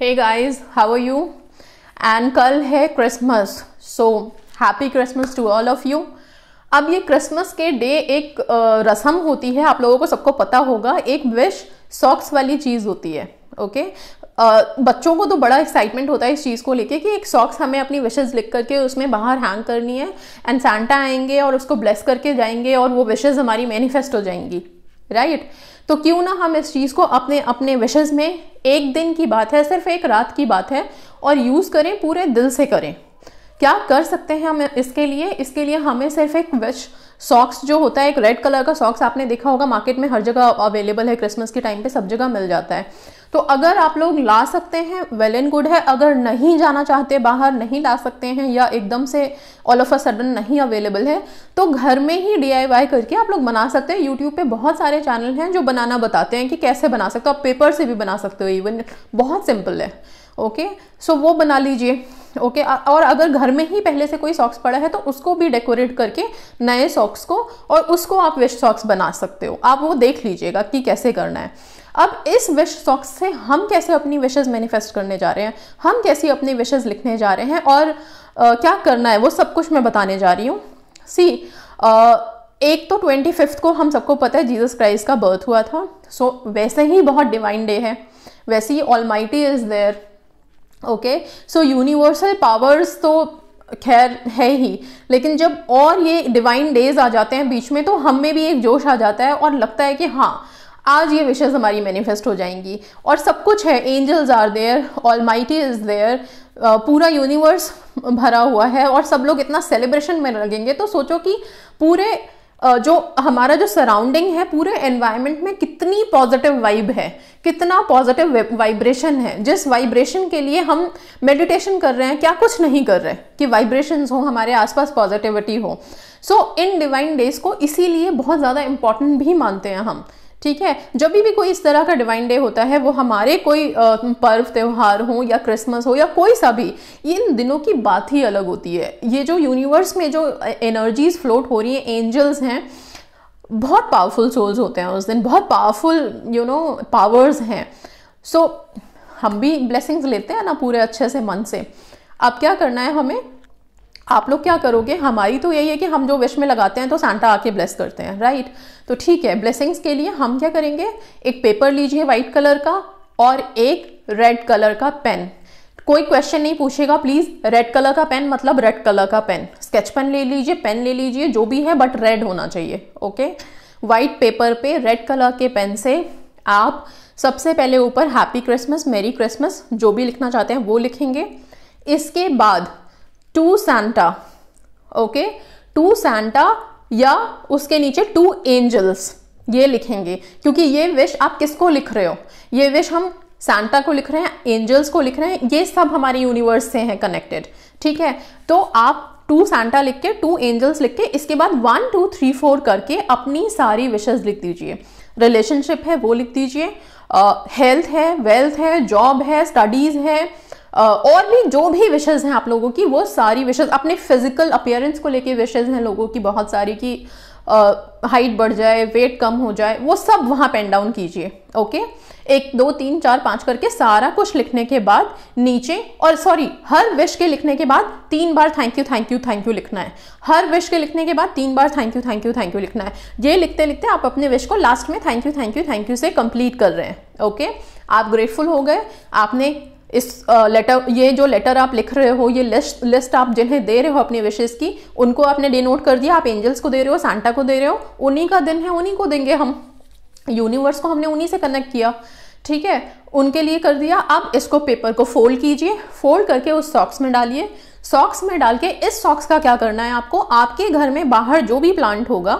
Hey guys how are you and कल है Christmas so happy Christmas to all of you अब ये Christmas के डे एक रसम होती है आप लोगों को सबको पता होगा एक विश सॉक्स वाली चीज़ होती है ओके बच्चों को तो बड़ा एक्साइटमेंट होता है इस चीज़ को लेके कि एक सॉक्स हमें अपनी विशेज़ लिख करके उसमें बाहर हैंग करनी है एंड सैंटा आएंगे और उसको ब्लेस करके जाएंगे और वो विशेज़ हमारी मैनिफेस्ट हो जाएंगी राइट right? तो क्यों ना हम इस चीज़ को अपने अपने विशेज़ में एक दिन की बात है सिर्फ एक रात की बात है और यूज़ करें पूरे दिल से करें क्या कर सकते हैं हम इसके लिए इसके लिए हमें सिर्फ एक विच सॉक्स जो होता है एक रेड कलर का सॉक्स आपने देखा होगा मार्केट में हर जगह अवेलेबल है क्रिसमस के टाइम पे सब जगह मिल जाता है तो अगर आप लोग ला सकते हैं वेल एंड गुड है अगर नहीं जाना चाहते बाहर नहीं ला सकते हैं या एकदम से ऑल ऑफ अ सडन नहीं अवेलेबल है तो घर में ही डी करके आप लोग बना सकते हैं यूट्यूब पे बहुत सारे चैनल हैं जो बनाना बताते हैं कि कैसे बना सकते हो आप पेपर से भी बना सकते हो इवन बहुत सिंपल है ओके सो वो बना लीजिए ओके okay, और अगर घर में ही पहले से कोई सॉक्स पड़ा है तो उसको भी डेकोरेट करके नए सॉक्स को और उसको आप विश सॉक्स बना सकते हो आप वो देख लीजिएगा कि कैसे करना है अब इस विश सॉक्स से हम कैसे अपनी विशेज़ मैनिफेस्ट करने जा रहे हैं हम कैसे अपनी विशेज़ लिखने जा रहे हैं और आ, क्या करना है वो सब कुछ मैं बताने जा रही हूँ सी आ, एक तो ट्वेंटी फिफ्थ को हम सबको पता है जीसस क्राइस्ट का बर्थ हुआ था सो so, वैसे ही बहुत डिवाइन डे है वैसे ही almighty is there okay so universal powers तो खैर है ही लेकिन जब और ये डिवाइन डेज आ जाते हैं बीच में तो हम में भी एक जोश आ जाता है और लगता है कि हाँ आज ये विशेज़ हमारी मैनिफेस्ट हो जाएंगी और सब कुछ है angels are there almighty is there पूरा यूनिवर्स भरा हुआ है और सब लोग इतना सेलिब्रेशन में लगेंगे तो सोचो कि पूरे जो हमारा जो सराउंडिंग है पूरे एनवायरनमेंट में कितनी पॉजिटिव वाइब है कितना पॉजिटिव वाइब्रेशन है जिस वाइब्रेशन के लिए हम मेडिटेशन कर रहे हैं क्या कुछ नहीं कर रहे कि वाइब्रेशंस हो हमारे आसपास पॉजिटिविटी हो सो इन डिवाइन डेज को इसीलिए बहुत ज़्यादा इम्पॉर्टेंट भी मानते हैं हम ठीक है जब भी कोई इस तरह का डिवाइन डे होता है वो हमारे कोई पर्व त्यौहार हो या क्रिसमस हो या कोई सा भी इन दिनों की बात ही अलग होती है ये जो यूनिवर्स में जो एनर्जीज फ्लोट हो रही है एंजल्स हैं बहुत पावरफुल सोल्स होते हैं उस दिन बहुत पावरफुल यू नो पावर्स हैं सो so, हम भी ब्लेसिंग्स लेते हैं ना पूरे अच्छे से मन से अब क्या करना है हमें आप लोग क्या करोगे हमारी तो यही है कि हम जो विश में लगाते हैं तो सांता आके ब्लेस करते हैं राइट तो ठीक है ब्लेसिंग्स के लिए हम क्या करेंगे एक पेपर लीजिए वाइट कलर का और एक रेड कलर का पेन कोई क्वेश्चन नहीं पूछेगा प्लीज़ रेड कलर का पेन मतलब रेड कलर का पेन स्केच पेन ले लीजिए पेन ले लीजिए जो भी है बट रेड होना चाहिए ओके वाइट पेपर पे रेड कलर के पेन से आप सबसे पहले ऊपर हैप्पी क्रिसमस मेरी क्रिसमस जो भी लिखना चाहते हैं वो लिखेंगे इसके बाद to Santa okay to Santa या उसके नीचे टू एंजल्स ये लिखेंगे क्योंकि ये विश आप किसको लिख रहे हो ये विश हम सैंटा को लिख रहे हैं एंजल्स को लिख रहे हैं ये सब हमारे यूनिवर्स से हैं कनेक्टेड ठीक है तो आप टू सेंटा लिख के टू एंजल्स लिख के इसके बाद वन टू थ्री फोर करके अपनी सारी विशेज लिख दीजिए रिलेशनशिप है वो लिख दीजिए हेल्थ uh, है वेल्थ है जॉब है स्टडीज़ है और भी जो भी विशेज़ हैं आप लोगों की वो सारी विशेज़ अपने फिजिकल अपियरेंस को लेके विशेज़ हैं लोगों की बहुत सारी की हाइट बढ़ जाए वेट कम हो जाए वो सब वहाँ पेन डाउन कीजिए ओके एक दो तीन चार पाँच करके सारा कुछ लिखने के बाद नीचे और सॉरी हर विश के लिखने के बाद तीन बार thank you thank you thank you लिखना है हर विश के लिखने के बाद तीन बार thank you thank you thank you लिखना है ये लिखते लिखते आप अपने विश को लास्ट में thank you thank you thank you से कंप्लीट कर रहे हैं ओके आप ग्रेटफुल हो गए आपने इस लेटर ये जो लेटर आप लिख रहे हो ये लिस्ट लिस्ट आप जिन्हें दे रहे हो अपनी विशेष की उनको आपने डिनोट कर दिया आप एंजल्स को दे रहे हो सांता को दे रहे हो उन्हीं का दिन है उन्हीं को देंगे हम यूनिवर्स को हमने उन्हीं से कनेक्ट किया ठीक है उनके लिए कर दिया अब इसको पेपर को फोल्ड कीजिए फोल्ड करके उस सॉक्स में डालिए सॉक्स में डाल के इस सॉक्स का क्या करना है आपको आपके घर में बाहर जो भी प्लांट होगा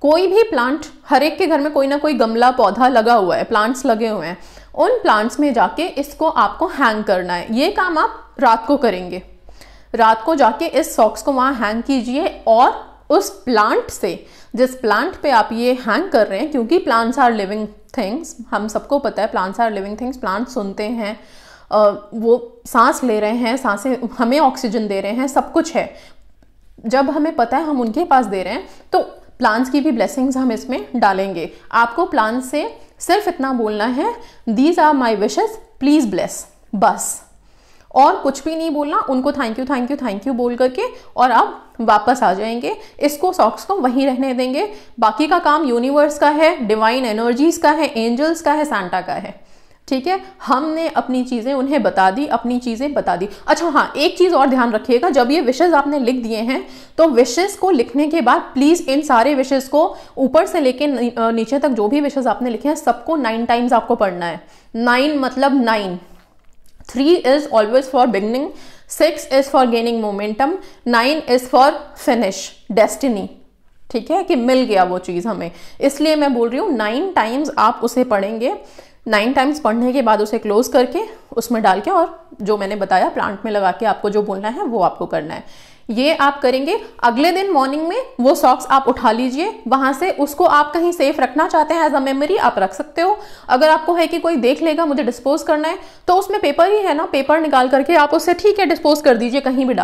कोई भी प्लांट हर एक के घर में कोई ना कोई गमला पौधा लगा हुआ है प्लांट्स लगे हुए हैं उन प्लांट्स में जाके इसको आपको हैंग करना है ये काम आप रात को करेंगे रात को जाके इस सॉक्स को वहाँ हैंग कीजिए और उस प्लांट से जिस प्लांट पे आप ये हैंग कर रहे हैं क्योंकि प्लांट्स आर लिविंग थिंग्स हम सबको पता है plants are living things plant सुनते हैं वो सांस ले रहे हैं सांसें हमें ऑक्सीजन दे रहे हैं सब कुछ है जब हमें पता है हम उनके पास दे रहे हैं तो प्लांट्स की भी ब्लेसिंग्स हम इसमें डालेंगे आपको प्लांट्स से सिर्फ इतना बोलना है these are my wishes please bless बस और कुछ भी नहीं बोलना उनको thank you thank you thank you बोल करके और आप वापस आ जाएंगे इसको सॉक्स को वहीं रहने देंगे बाकी का काम यूनिवर्स का है डिवाइन एनर्जीज का है एंजल्स का है सांता का है ठीक है हमने अपनी चीज़ें उन्हें बता दी अपनी चीज़ें बता दी अच्छा हाँ एक चीज़ और ध्यान रखिएगा जब ये विशेष आपने लिख दिए हैं तो विशेष को लिखने के बाद प्लीज़ इन सारे विशेष को ऊपर से लेके नीचे तक जो भी विशेष आपने लिखे हैं सबको नाइन टाइम्स आपको पढ़ना है नाइन मतलब nine three is always for beginning six is for gaining momentum nine is for finish destiny ठीक है कि मिल गया वो चीज़ हमें इसलिए मैं बोल रही हूँ नाइन टाइम्स आप उसे पढ़ेंगे नाइन टाइम्स पढ़ने के बाद उसे क्लोज करके उसमें डाल के और जो मैंने बताया प्लांट में लगा के आपको जो बोलना है वो आपको करना है ये आप करेंगे अगले दिन मॉर्निंग में वो सॉक्स आप उठा लीजिए वहां से उसको आप कहीं सेफ रखना चाहते हैं एज अ मेमोरी आप रख सकते हो अगर आपको है कि कोई देख लेगा मुझे डिस्पोज करना है तो उसमें पेपर ही है ना पेपर निकाल करके आप उससे ठीक है डिस्पोज कर दीजिए कहीं भी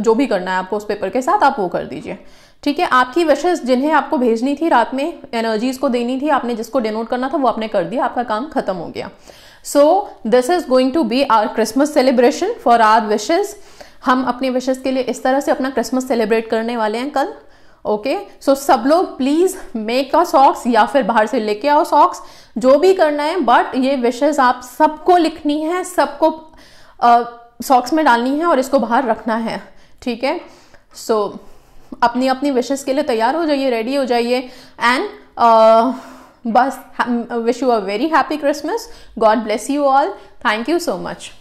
जो भी करना है आपको उस पेपर के साथ आप वो कर दीजिए ठीक है आपकी विशेष जिन्हें आपको भेजनी थी रात में एनर्जीज को देनी थी आपने जिसको डिनोट करना था वो आपने कर दिया आपका काम खत्म हो गया so this is going to be our Christmas celebration for our wishes हम अपने विशेज के लिए इस तरह से अपना क्रिसमस सेलिब्रेट करने वाले हैं कल ओके okay? सो so, सब लोग प्लीज़ मेक अ सॉक्स या फिर बाहर से लेके आओ सॉक्स जो भी करना है बट ये विशेज आप सबको लिखनी है सबको सॉक्स में डालनी है और इसको बाहर रखना है ठीक है सो so, अपनी अपनी विशेष के लिए तैयार हो जाइए रेडी हो जाइए एंड uh, बस wish you a very happy Christmas God bless you all thank you so much